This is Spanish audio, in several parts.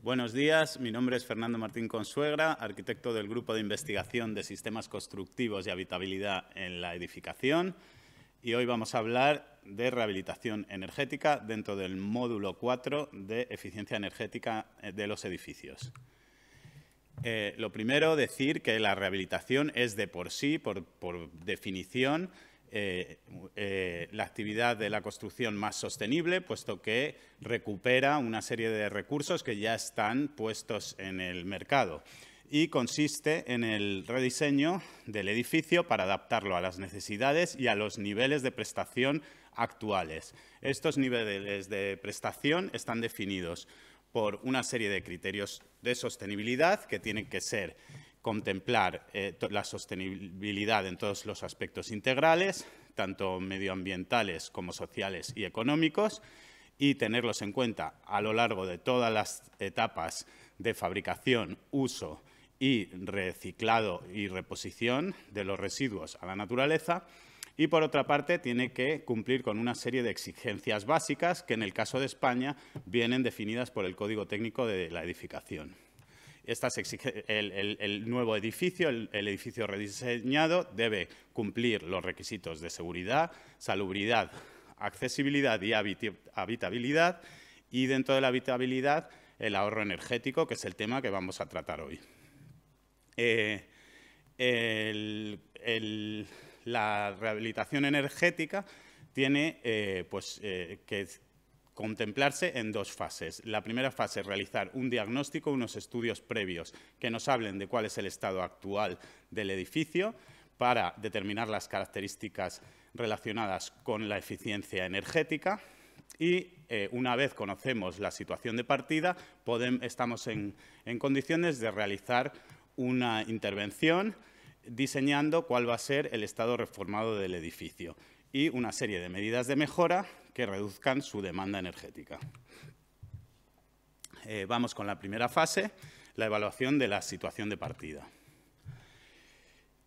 Buenos días, mi nombre es Fernando Martín Consuegra, arquitecto del Grupo de Investigación de Sistemas Constructivos y Habitabilidad en la Edificación y hoy vamos a hablar de rehabilitación energética dentro del módulo 4 de eficiencia energética eh, de los edificios. Eh, lo primero, decir que la rehabilitación es de por sí, por, definición, eh, la actividad de la construcción más sostenible, puesto que recupera una serie de recursos que ya están puestos en el mercado y consiste en el rediseño del edificio para adaptarlo a las necesidades y a los niveles de prestación actuales. Estos niveles de prestación están definidos por una serie de criterios de sostenibilidad que tienen que ser contemplar eh, la sostenibilidad en todos los aspectos integrales, tanto medioambientales como sociales y económicos, y tenerlos en cuenta a lo largo de todas las etapas de fabricación, uso y reciclado y reposición de los residuos a la naturaleza. Y por otra parte, tiene que cumplir con una serie de exigencias básicas que en el caso de España vienen definidas por el Código Técnico de la Edificación. el, nuevo edificio, el, edificio rediseñado, debe cumplir los requisitos de seguridad, salubridad, accesibilidad y habitabilidad y dentro de la habitabilidad el ahorro energético, que es el tema que vamos a tratar hoy. Eh, la rehabilitación energética tiene eh, pues, eh, que contemplarse en dos fases. La primera fase, es realizar un diagnóstico, unos estudios previos que nos hablen de cuál es el estado actual del edificio para determinar las características relacionadas con la eficiencia energética y una vez conocemos la situación de partida, estamos en condiciones de realizar una intervención diseñando cuál va a ser el estado reformado del edificio y una serie de medidas de mejora que reduzcan su demanda energética. Eh, vamos con la primera fase, la evaluación de la situación de partida.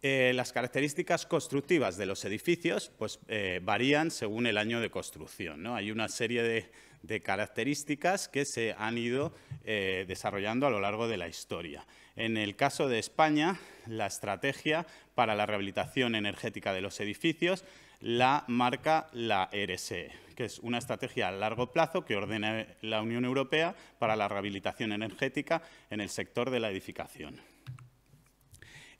Eh, las características constructivas de los edificios pues, eh, varían según el año de construcción. Hay una serie de de características que se han ido eh, desarrollando a lo largo de la historia. En el caso de España, la estrategia para la rehabilitación energética de los edificios la marca la RSE, e, que es una estrategia a largo plazo que ordena la Unión Europea para la rehabilitación energética en el sector de la edificación.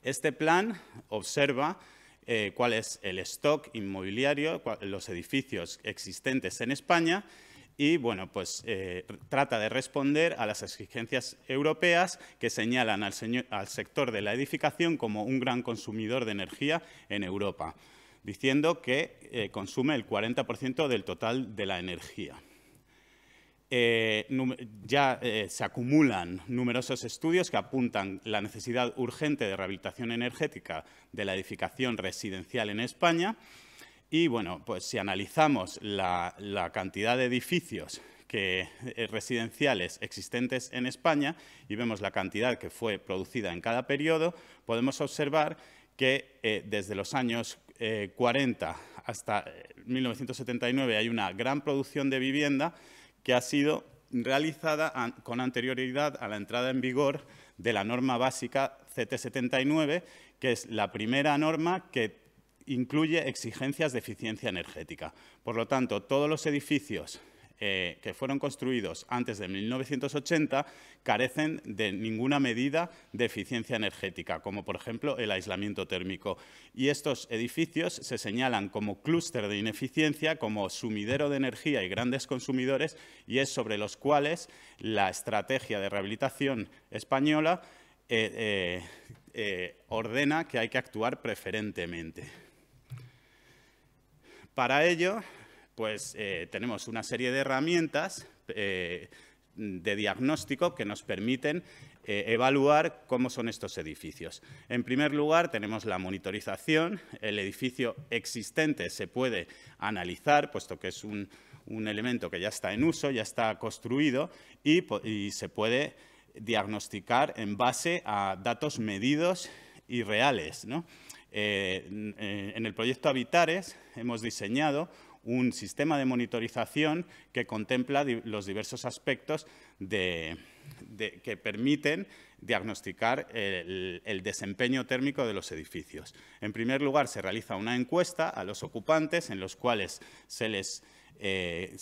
Este plan observa eh, cuál es el stock inmobiliario, los edificios existentes en España y bueno, pues, eh, trata de responder a las exigencias europeas que señalan al, sector de la edificación como un gran consumidor de energía en Europa, diciendo que eh, consume el 40% del total de la energía. Eh, ya se acumulan numerosos estudios que apuntan la necesidad urgente de rehabilitación energética de la edificación residencial en España y bueno, pues si analizamos la, cantidad de edificios que, eh, residenciales existentes en España y vemos la cantidad que fue producida en cada periodo, podemos observar que eh, desde los años 40 eh, hasta 1979 hay una gran producción de vivienda que ha sido realizada con anterioridad a la entrada en vigor de la norma básica CT79, que es la primera norma que incluye exigencias de eficiencia energética. Por lo tanto, todos los edificios eh, que fueron construidos antes de 1980 carecen de ninguna medida de eficiencia energética, como por ejemplo el aislamiento térmico. Y estos edificios se señalan como clúster de ineficiencia, como sumidero de energía y grandes consumidores, y es sobre los cuales la estrategia de rehabilitación española eh, eh, ordena que hay que actuar preferentemente. Para ello, pues eh, tenemos una serie de herramientas eh, de diagnóstico que nos permiten eh, evaluar cómo son estos edificios. En primer lugar, tenemos la monitorización. El edificio existente se puede analizar, puesto que es un, elemento que ya está en uso, ya está construido y, se puede diagnosticar en base a datos medidos y reales. Eh, eh, en el proyecto Habitares hemos diseñado un sistema de monitorización que contempla los diversos aspectos que permiten diagnosticar el, desempeño térmico de los edificios. En primer lugar, se realiza una encuesta a los ocupantes en los cuales se les, eh,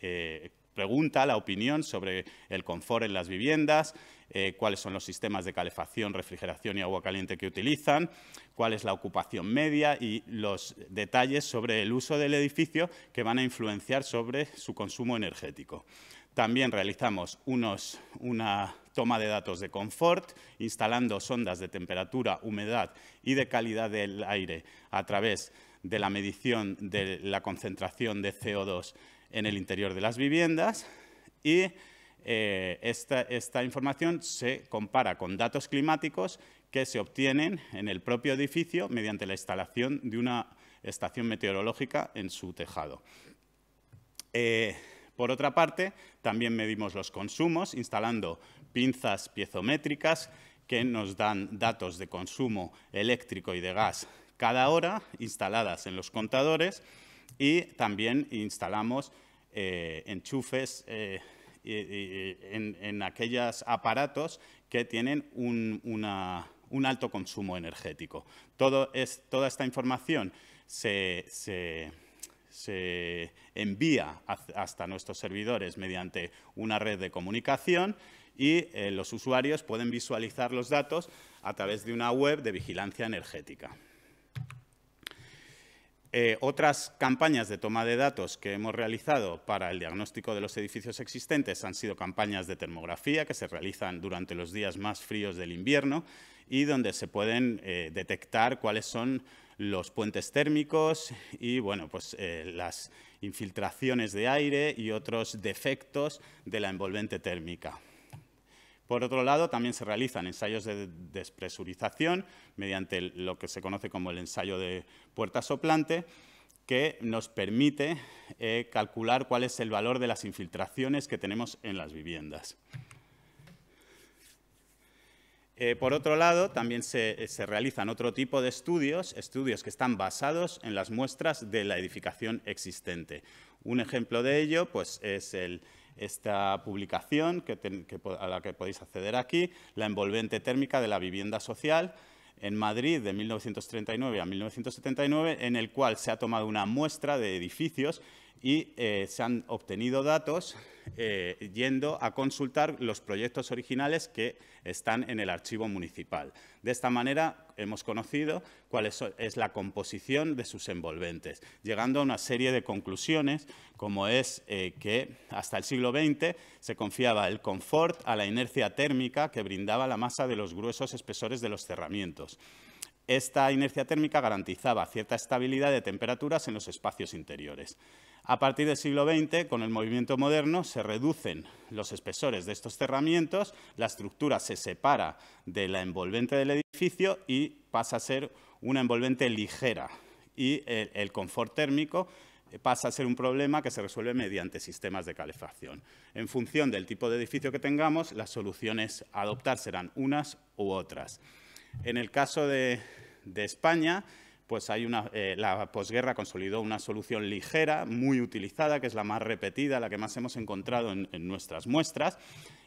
eh pregunta la opinión sobre el confort en las viviendas, eh, cuáles son los sistemas de calefacción, refrigeración y agua caliente que utilizan, cuál es la ocupación media y los detalles sobre el uso del edificio que van a influenciar sobre su consumo energético. También realizamos unos, una toma de datos de confort, instalando sondas de temperatura, humedad y de calidad del aire a través de la medición de la concentración de CO2 en el interior de las viviendas y eh, esta, información se compara con datos climáticos que se obtienen en el propio edificio mediante la instalación de una estación meteorológica en su tejado. Eh, por otra parte, también medimos los consumos instalando pinzas piezométricas que nos dan datos de consumo eléctrico y de gas cada hora instaladas en los contadores y también instalamos eh, enchufes eh, en, aquellos aparatos que tienen un, alto consumo energético. toda esta información se, envía hasta nuestros servidores mediante una red de comunicación y eh, los usuarios pueden visualizar los datos a través de una web de vigilancia energética. Eh, otras campañas de toma de datos que hemos realizado para el diagnóstico de los edificios existentes han sido campañas de termografía que se realizan durante los días más fríos del invierno y donde se pueden eh, detectar cuáles son los puentes térmicos y bueno, pues, eh, las infiltraciones de aire y otros defectos de la envolvente térmica. Por otro lado, también se realizan ensayos de despresurización mediante lo que se conoce como el ensayo de puerta soplante, que nos permite eh, calcular cuál es el valor de las infiltraciones que tenemos en las viviendas. Eh, por otro lado, también se, eh, se, realizan otro tipo de estudios, estudios que están basados en las muestras de la edificación existente. Un ejemplo de ello pues, es el, esta publicación a la que podéis acceder aquí, La envolvente térmica de la vivienda social, en Madrid de 1939 a 1979, en el cual se ha tomado una muestra de edificios y eh, se han obtenido datos eh, yendo a consultar los proyectos originales que están en el archivo municipal. De esta manera hemos conocido cuál es, la composición de sus envolventes, llegando a una serie de conclusiones, como es eh, que hasta el siglo XX se confiaba el confort a la inercia térmica que brindaba la masa de los gruesos espesores de los cerramientos. Esta inercia térmica garantizaba cierta estabilidad de temperaturas en los espacios interiores. A partir del siglo XX, con el movimiento moderno, se reducen los espesores de estos cerramientos, la estructura se separa de la envolvente del edificio y pasa a ser una envolvente ligera. Y el, confort térmico pasa a ser un problema que se resuelve mediante sistemas de calefacción. En función del tipo de edificio que tengamos, las soluciones a adoptar serán unas u otras. En el caso de España, pues hay una, eh, la posguerra consolidó una solución ligera, muy utilizada, que es la más repetida, la que más hemos encontrado en, nuestras muestras.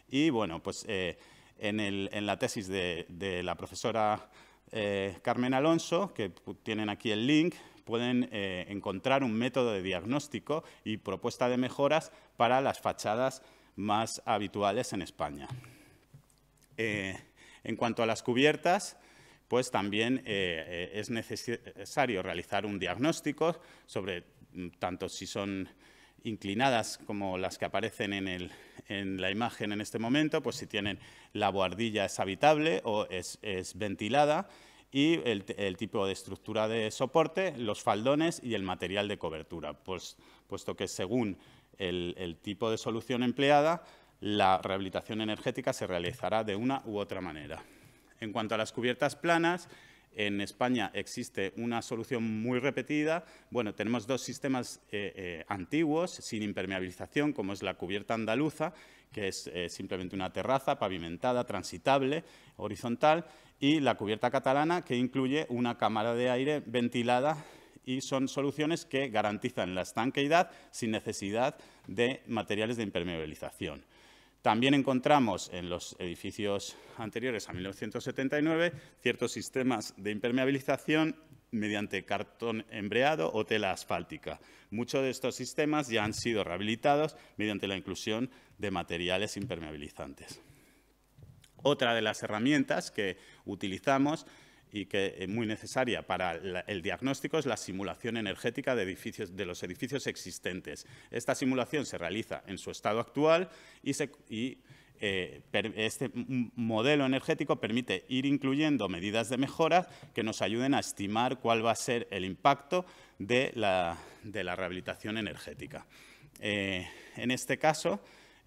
Y bueno, pues eh, en, la tesis de, la profesora eh, Carmen Alonso, que tienen aquí el link, pueden encontrar un método de diagnóstico y propuesta de mejoras para las fachadas más habituales en España. en cuanto a las cubiertas, pues también eh, eh, es necesario realizar un diagnóstico sobre mm, tanto si son inclinadas como las que aparecen en, la imagen en este momento, pues si tienen la buhardilla es habitable o es, ventilada y el, tipo de estructura de soporte, los faldones y el material de cobertura, pues, puesto que según el tipo de solución empleada, la rehabilitación energética se realizará de una u otra manera. En cuanto a las cubiertas planas, en España existe una solución muy repetida. Bueno, tenemos dos sistemas eh, eh, antiguos sin impermeabilización, como es la cubierta andaluza, que es eh, simplemente una terraza pavimentada, transitable, horizontal, y la cubierta catalana, que incluye una cámara de aire ventilada y son soluciones que garantizan la estanqueidad sin necesidad de materiales de impermeabilización. También encontramos en los edificios anteriores a 1979 ciertos sistemas de impermeabilización mediante cartón embreado o tela asfáltica. Muchos de estos sistemas ya han sido rehabilitados mediante la inclusión de materiales impermeabilizantes. Otra de las herramientas que utilizamos y que es eh, muy necesaria para el diagnóstico es la simulación energética de, los edificios existentes. Esta simulación se realiza en su estado actual y, eh, este modelo energético permite ir incluyendo medidas de mejora que nos ayuden a estimar cuál va a ser el impacto de la, rehabilitación energética. Eh, en este caso,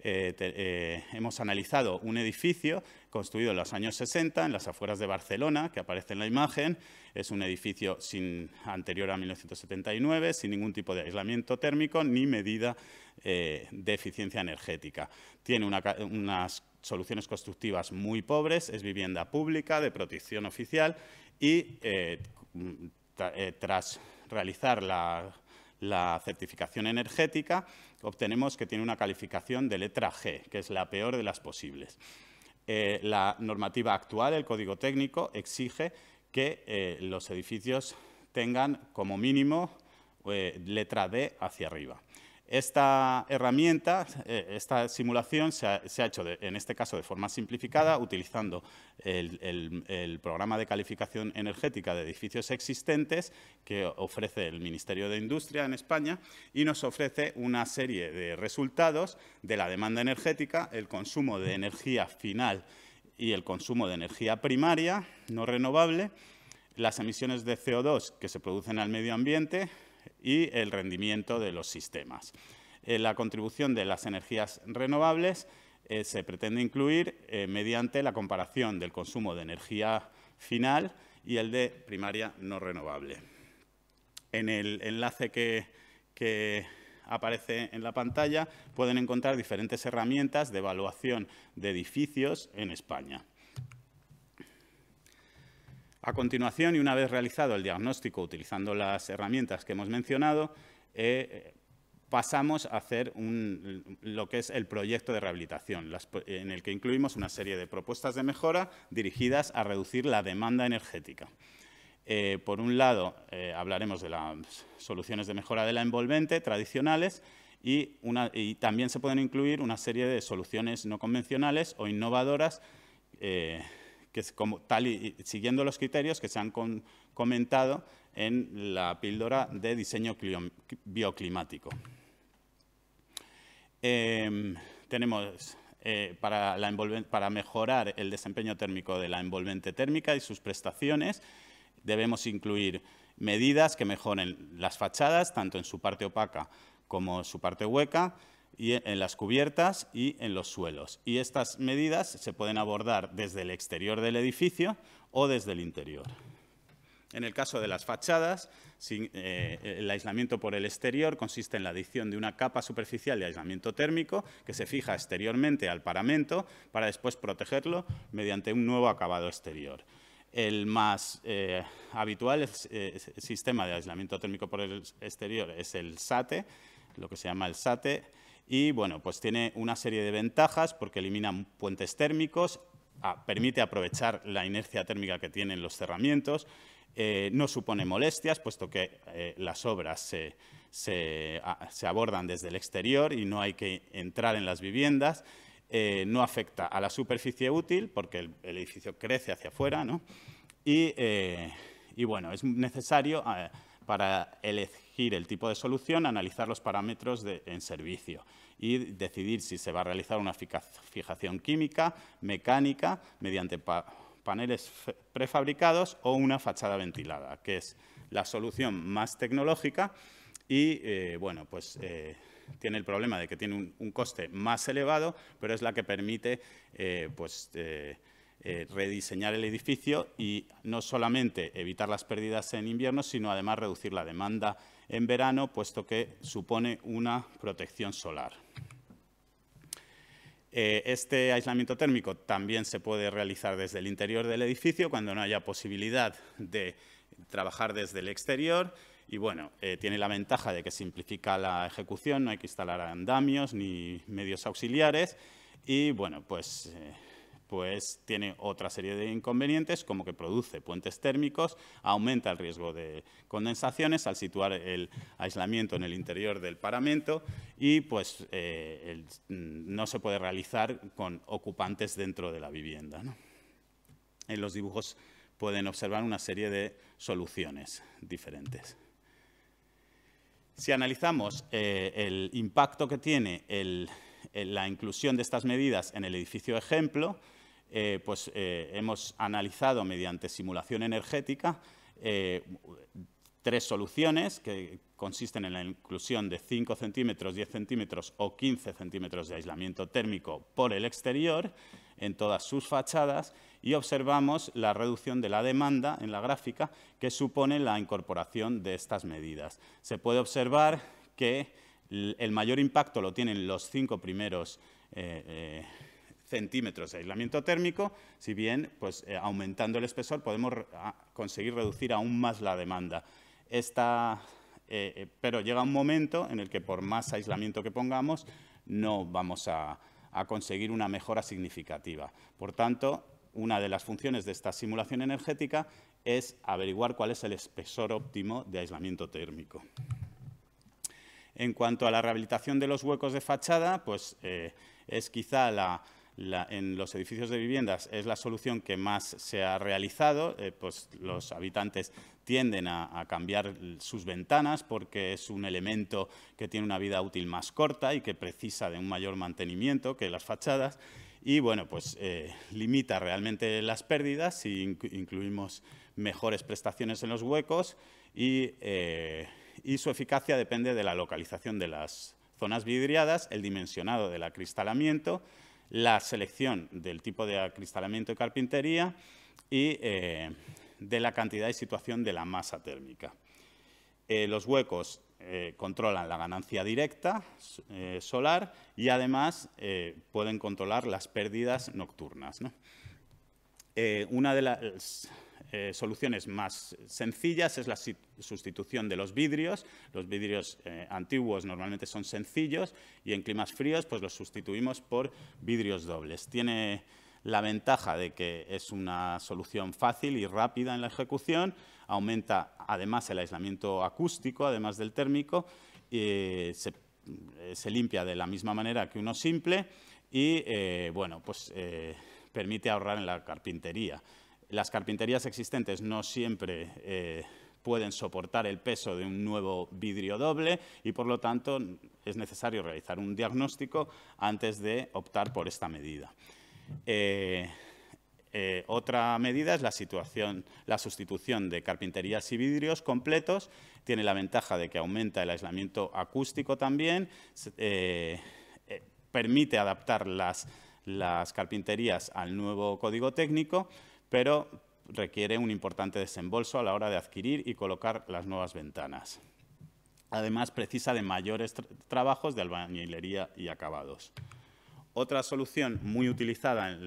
hemos analizado un edificio construido en los años 60 en las afueras de Barcelona, que aparece en la imagen. Es un edificio sin, anterior a 1979, sin ningún tipo de aislamiento térmico ni medida eh, de eficiencia energética. Tiene unas soluciones constructivas muy pobres, es vivienda pública de protección oficial y eh, eh, tras realizar la, la certificación energética, obtenemos que tiene una calificación de letra G, que es la peor de las posibles. Eh, la normativa actual, el Código Técnico, exige que eh, los edificios tengan como mínimo eh, letra D hacia arriba. Esta herramienta, eh, esta simulación se ha, hecho, en este caso, de forma simplificada, utilizando el, el, programa de calificación energética de edificios existentes que ofrece el Ministerio de Industria en España y nos ofrece una serie de resultados de la demanda energética, el consumo de energía final y el consumo de energía primaria no renovable, las emisiones de CO2 que se producen al medio ambiente, y el rendimiento de los sistemas. Eh, la contribución de las energías renovables eh, se pretende incluir eh, mediante la comparación del consumo de energía final y el de primaria no renovable. En el enlace que aparece en la pantalla pueden encontrar diferentes herramientas de evaluación de edificios en España. A continuación, y una vez realizado el diagnóstico utilizando las herramientas que hemos mencionado, eh, pasamos a hacer lo que es el proyecto de rehabilitación, en el que incluimos una serie de propuestas de mejora dirigidas a reducir la demanda energética. Eh, por un lado, eh, hablaremos de las soluciones de mejora de la envolvente tradicionales y, también se pueden incluir una serie de soluciones no convencionales o innovadoras tal siguiendo los criterios que se han comentado en la píldora de diseño bioclimático. Em, tenemos eh, para, mejorar el desempeño térmico de la envolvente térmica y sus prestaciones, debemos incluir medidas que mejoren las fachadas, tanto en su parte opaca como en su parte hueca, y en las cubiertas y en los suelos. Y estas medidas se pueden abordar desde el exterior del edificio o desde el interior. En el caso de las fachadas, eh, el aislamiento por el exterior consiste en la adición de una capa superficial de aislamiento térmico que se fija exteriormente al paramento para después protegerlo mediante un nuevo acabado exterior. El más eh, habitual sistema de aislamiento térmico por el exterior es el SATE, lo que se llama el SATE, y bueno, pues tiene una serie de ventajas porque elimina puentes térmicos, ah, permite aprovechar la inercia térmica que tienen los cerramientos, eh, no supone molestias, puesto que eh, las obras ah, se, abordan desde el exterior y no hay que entrar en las viviendas, eh, no afecta a la superficie útil, porque el, edificio crece hacia afuera, ¿no? y, y, bueno, es necesario ah, para elegir el tipo de solución, analizar los parámetros en servicio y decidir si se va a realizar una fijación química, mecánica, mediante paneles prefabricados o una fachada ventilada, que es la solución más tecnológica y, eh, bueno, pues eh, tiene el problema de que tiene un, coste más elevado, pero es la que permite, eh, pues eh, rediseñar el edificio y no solamente evitar las pérdidas en invierno, sino además reducir la demanda en verano, puesto que supone una protección solar. Eh, este aislamiento térmico también se puede realizar desde el interior del edificio cuando no haya posibilidad de trabajar desde el exterior y bueno, eh, tiene la ventaja de que simplifica la ejecución, no hay que instalar andamios ni medios auxiliares y bueno, pues pues tiene otra serie de inconvenientes, como que produce puentes térmicos, aumenta el riesgo de condensaciones al situar el aislamiento en el interior del paramento y pues eh, mm, no se puede realizar con ocupantes dentro de la vivienda. En los dibujos pueden observar una serie de soluciones diferentes. Si analizamos eh, el impacto que tiene la inclusión de estas medidas en el edificio ejemplo, eh, pues, eh, hemos analizado mediante simulación energética eh, tres soluciones que consisten en la inclusión de 5 centímetros, 10 centímetros o 15 centímetros de aislamiento térmico por el exterior en todas sus fachadas y observamos la reducción de la demanda en la gráfica que supone la incorporación de estas medidas. Se puede observar que el mayor impacto lo tienen los cinco primeros centímetros de aislamiento térmico, si bien pues, eh, aumentando el espesor podemos conseguir reducir aún más la demanda. Eh, eh, pero llega un momento en el que por más aislamiento que pongamos no vamos a, conseguir una mejora significativa. Por tanto, una de las funciones de esta simulación energética es averiguar cuál es el espesor óptimo de aislamiento térmico. En cuanto a la rehabilitación de los huecos de fachada, pues es quizá la, en los edificios de viviendas es la solución que más se ha realizado, eh, pues los habitantes tienden a, cambiar sus ventanas porque es un elemento que tiene una vida útil más corta y que precisa de un mayor mantenimiento que las fachadas y bueno, pues eh, limita realmente las pérdidas si incluimos mejores prestaciones en los huecos y, eh, y su eficacia depende de la localización de las zonas vidriadas, el dimensionado del acristalamiento, la selección del tipo de acristalamiento y carpintería y eh, de la cantidad y situación de la masa térmica. Eh, los huecos eh, controlan la ganancia directa solar y además pueden controlar las pérdidas nocturnas. una de las eh, soluciones más sencillas es la sustitución de los vidrios. Los vidrios eh, antiguos normalmente son sencillos y en climas fríos pues los sustituimos por vidrios dobles. Tiene la ventaja de que es una solución fácil y rápida en la ejecución, aumenta además el aislamiento acústico, además del térmico, y eh, se, se, limpia de la misma manera que uno simple y bueno, pues, permite ahorrar en la carpintería. Las carpinterías existentes no siempre eh, pueden soportar el peso de un nuevo vidrio doble y, por lo tanto, es necesario realizar un diagnóstico antes de optar por esta medida. Eh, eh, otra medida es la, situación, la sustitución de carpinterías y vidrios completos. Tiene la ventaja de que aumenta el aislamiento acústico también, permite adaptar las carpinterías al nuevo código técnico, pero requiere un importante desembolso a la hora de adquirir y colocar las nuevas ventanas. Además, precisa de mayores trabajos de albañilería y acabados. Otra solución muy utilizada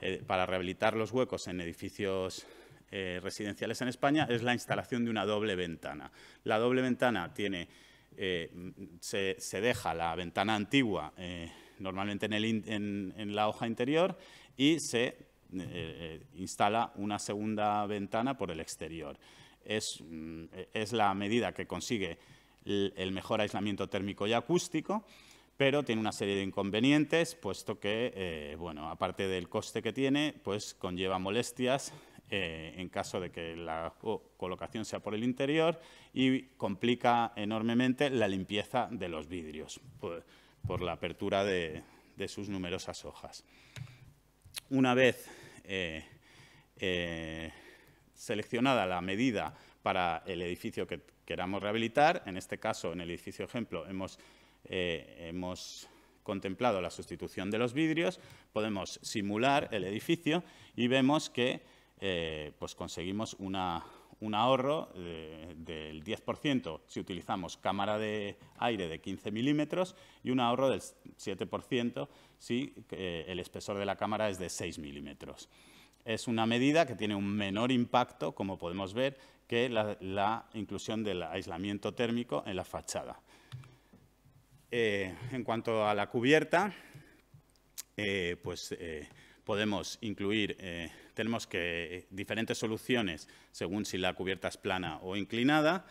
eh, para rehabilitar los huecos en edificios eh, residenciales en España es la instalación de una doble ventana. La doble ventana tiene, eh, se, deja la ventana antigua normalmente en la hoja interior y se eh, eh, instala una segunda ventana por el exterior. Es, mm, la medida que consigue el, mejor aislamiento térmico y acústico, pero tiene una serie de inconvenientes, puesto que, eh, bueno, aparte del coste que tiene, pues conlleva molestias en caso de que la colocación sea por el interior y complica enormemente la limpieza de los vidrios por, la apertura de sus numerosas hojas una vez eh, eh, seleccionada la medida para el edificio que queramos rehabilitar, en este caso, en el edificio ejemplo, hemos, eh, contemplado la sustitución de los vidrios, podemos simular el edificio y vemos que pues conseguimos una, un ahorro del 10% si utilizamos cámara de aire de 15 milímetros y un ahorro del 7% si eh, el espesor de la cámara es de 6 milímetros. Es una medida que tiene un menor impacto, como podemos ver, que la, inclusión del aislamiento térmico en la fachada. Eh, en cuanto a la cubierta, eh, pues podemos incluir, eh, tenemos que eh, diferentes soluciones según si la cubierta es plana o inclinada.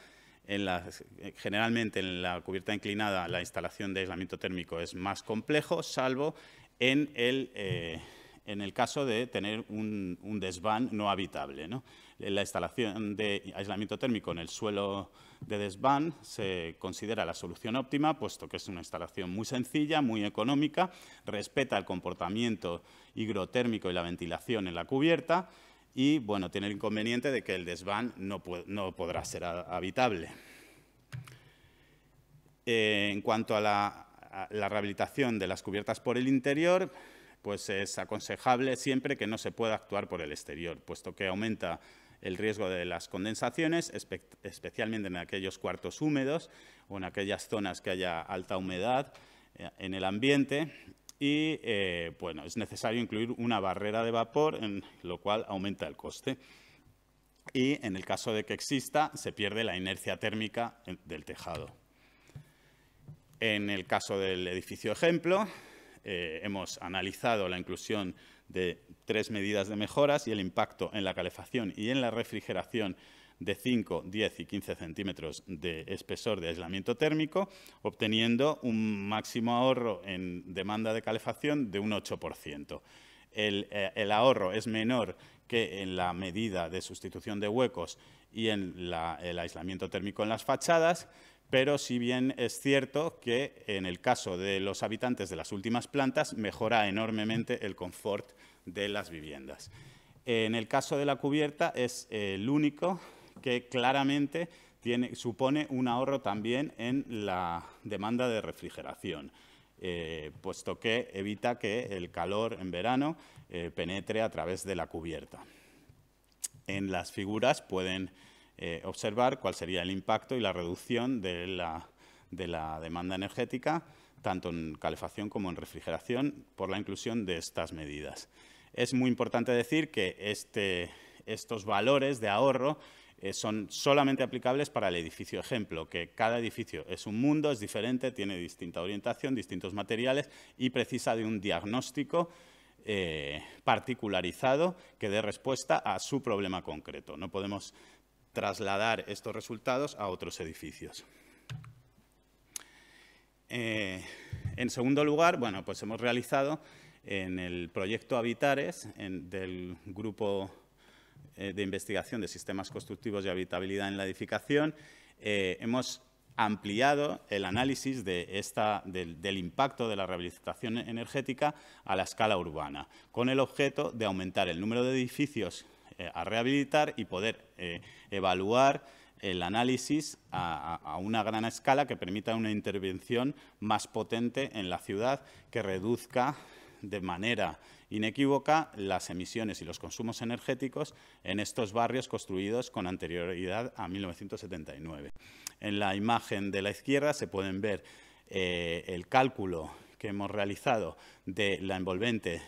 Eh, generalmente en la cubierta inclinada la instalación de aislamiento térmico es más complejo, salvo en el, caso de tener un, un desván no habitable. ¿no? la instalación de aislamiento térmico en el suelo de desván se considera la solución óptima, puesto que es una instalación muy sencilla, muy económica, respeta el comportamiento higrotérmico y la ventilación en la cubierta y bueno, tiene el inconveniente de que el desván no, podrá ser habitable. Eh, en cuanto a la, a la rehabilitación de las cubiertas por el interior, pues es aconsejable siempre que no se pueda actuar por el exterior, puesto que aumenta el riesgo de las condensaciones, especialmente en aquellos cuartos húmedos o en aquellas zonas que haya alta humedad eh, en el ambiente y eh, bueno, es necesario incluir una barrera de vapor, en lo cual aumenta el coste. Y en el caso de que exista, se pierde la inercia térmica del tejado. En el caso del edificio ejemplo, eh, hemos analizado la inclusión de tres medidas de mejoras y el impacto en la calefacción y en la refrigeración de 5, 10 y 15 centímetros de espesor de aislamiento térmico, obteniendo un máximo ahorro en demanda de calefacción de un 8%. El, eh, el, ahorro es menor que en la medida de sustitución de huecos y en el aislamiento térmico en las fachadas, pero si bien es cierto que en el caso de los habitantes de las últimas plantas mejora enormemente el confort de las viviendas. En el caso de la cubierta es eh, el único que claramente supone un ahorro también en la demanda de refrigeración, eh, puesto que evita que el calor en verano eh, penetre a través de la cubierta. En las figuras pueden eh, observar cuál sería el impacto y la reducción de la, demanda energética, tanto en calefacción como en refrigeración, por la inclusión de estas medidas. Es muy importante decir que este, estos valores de ahorro eh, son solamente aplicables para el edificio ejemplo, que cada edificio es un mundo, es diferente, tiene distinta orientación, distintos materiales y precisa de un diagnóstico eh, particularizado que dé respuesta a su problema concreto. No podemos trasladar estos resultados a otros edificios. Eh, en segundo lugar, bueno, pues hemos realizado en el proyecto Habitares del Grupo eh, de Investigación de Sistemas Constructivos y Habitabilidad en la Edificación, eh, hemos ampliado el análisis del, impacto de la rehabilitación energética a la escala urbana, con el objeto de aumentar el número de edificios eh, a rehabilitar y poder eh, evaluar el análisis a, una gran escala que permita una intervención más potente en la ciudad que reduzca de manera inequívoca las emisiones y los consumos energéticos en estos barrios construidos con anterioridad a 1979. En la imagen de la izquierda se pueden ver eh, el cálculo que hemos realizado de la envolvente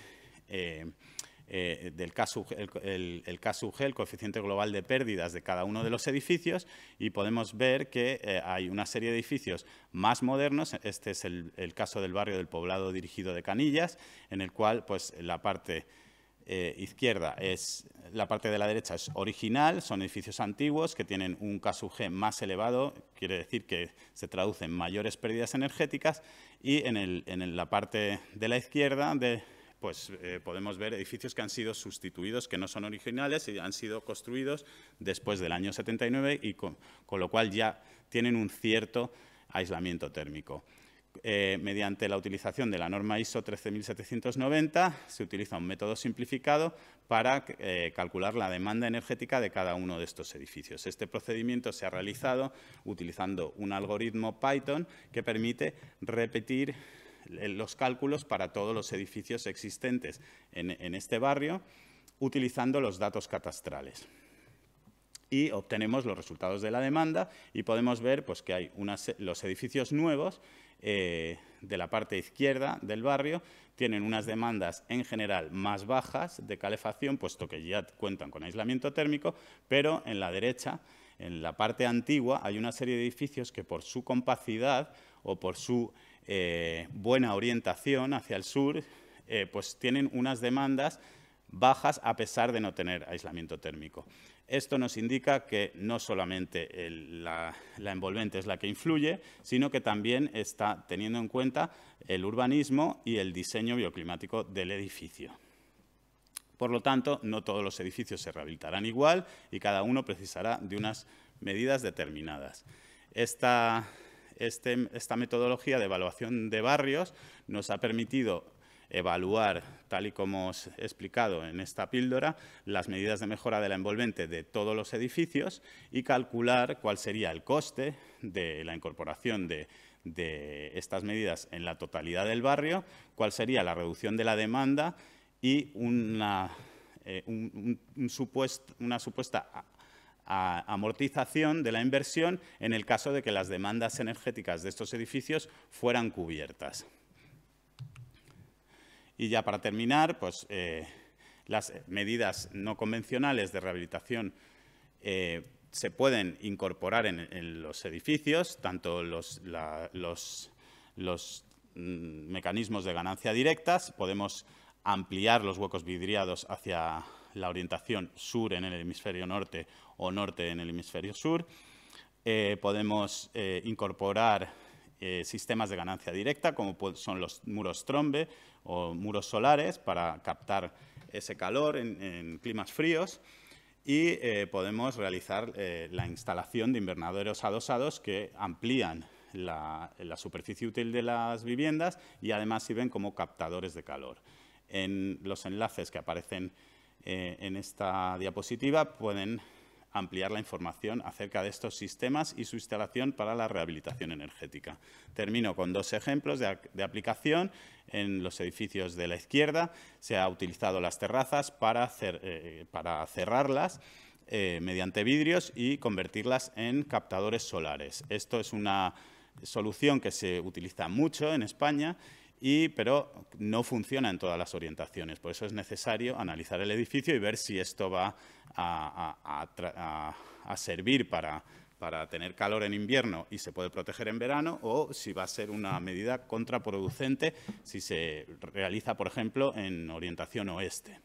eh, del caso, el, el, el caso el coeficiente global de pérdidas de cada uno de los edificios, y podemos ver que eh, hay una serie de edificios más modernos. Este es el, caso del barrio del poblado dirigido de Canillas, en el cual pues, la parte eh, izquierda es la parte de la derecha es original, son edificios antiguos que tienen un G más elevado, quiere decir que se traducen mayores pérdidas energéticas, y en, en la parte de la izquierda de, pues eh, podemos ver edificios que han sido sustituidos, que no son originales y han sido construidos después del año 79 y con, lo cual ya tienen un cierto aislamiento térmico. Eh, mediante la utilización de la norma ISO 13790 se utiliza un método simplificado para eh, calcular la demanda energética de cada uno de estos edificios. Este procedimiento se ha realizado utilizando un algoritmo Python que permite repetir los cálculos para todos los edificios existentes en, este barrio utilizando los datos catastrales y obtenemos los resultados de la demanda y podemos ver pues, que hay unas, los edificios nuevos eh, de la parte izquierda del barrio tienen unas demandas en general más bajas de calefacción, puesto que ya cuentan con aislamiento térmico, pero en la derecha, en la parte antigua, hay una serie de edificios que por su compacidad o por su eh, buena orientación hacia el sur, eh, pues tienen unas demandas bajas a pesar de no tener aislamiento térmico. Esto nos indica que no solamente la, la, envolvente es la que influye, sino que también está teniendo en cuenta el urbanismo y el diseño bioclimático del edificio. Por lo tanto, no todos los edificios se rehabilitarán igual y cada uno precisará de unas medidas determinadas. Esta, este, esta metodología de evaluación de barrios nos ha permitido evaluar, tal y como os he explicado en esta píldora, las medidas de mejora de la envolvente de todos los edificios y calcular cuál sería el coste de la incorporación de, estas medidas en la totalidad del barrio, cuál sería la reducción de la demanda y una, eh, una supuesta amortización de la inversión en el caso de que las demandas energéticas de estos edificios fueran cubiertas. Y ya para terminar, pues, eh, las medidas no convencionales de rehabilitación eh, se pueden incorporar en, los edificios, tanto los, mm, mecanismos de ganancia directas, podemos ampliar los huecos vidriados hacia la orientación sur en el hemisferio norte o norte en el hemisferio sur. Eh, podemos eh, incorporar eh, sistemas de ganancia directa, como son los muros trombe o muros solares, para captar ese calor en, climas fríos. Y podemos realizar la instalación de invernaderos adosados que amplían la, superficie útil de las viviendas y además sirven como captadores de calor. En los enlaces que aparecen eh, en esta diapositiva pueden ampliar la información acerca de estos sistemas y su instalación para la rehabilitación energética. Termino con dos ejemplos de, aplicación. En los edificios de la izquierda se ha utilizado las terrazas para, eh, eh, cerrarlas mediante vidrios y convertirlas en captadores solares. Esto es una solución que se utiliza mucho en España pero no funciona en todas las orientaciones. Por eso es necesario analizar el edificio y ver si esto va a, servir para, para tener calor en invierno y se puede proteger en verano o si va a ser una medida contraproducente si se realiza, por ejemplo, en orientación oeste.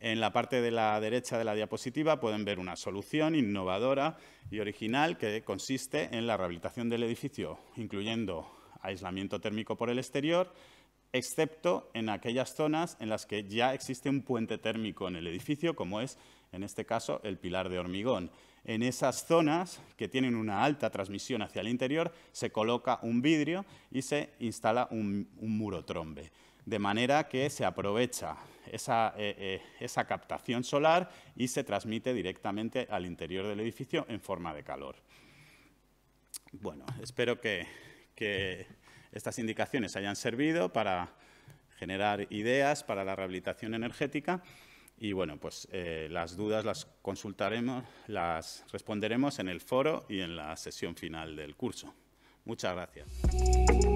En la parte de la derecha de la diapositiva pueden ver una solución innovadora y original que consiste en la rehabilitación del edificio, incluyendo aislamiento térmico por el exterior, excepto en aquellas zonas en las que ya existe un puente térmico en el edificio, como es en este caso el pilar de hormigón. En esas zonas que tienen una alta transmisión hacia el interior se coloca un vidrio y se instala un, muro trombe, de manera que se aprovecha eh, eh, esa captación solar y se transmite directamente al interior del edificio en forma de calor. Bueno, espero que que estas indicaciones hayan servido para generar ideas para la rehabilitación energética y bueno, pues eh, las dudas las consultaremos, las responderemos en el foro y en la sesión final del curso. Muchas gracias.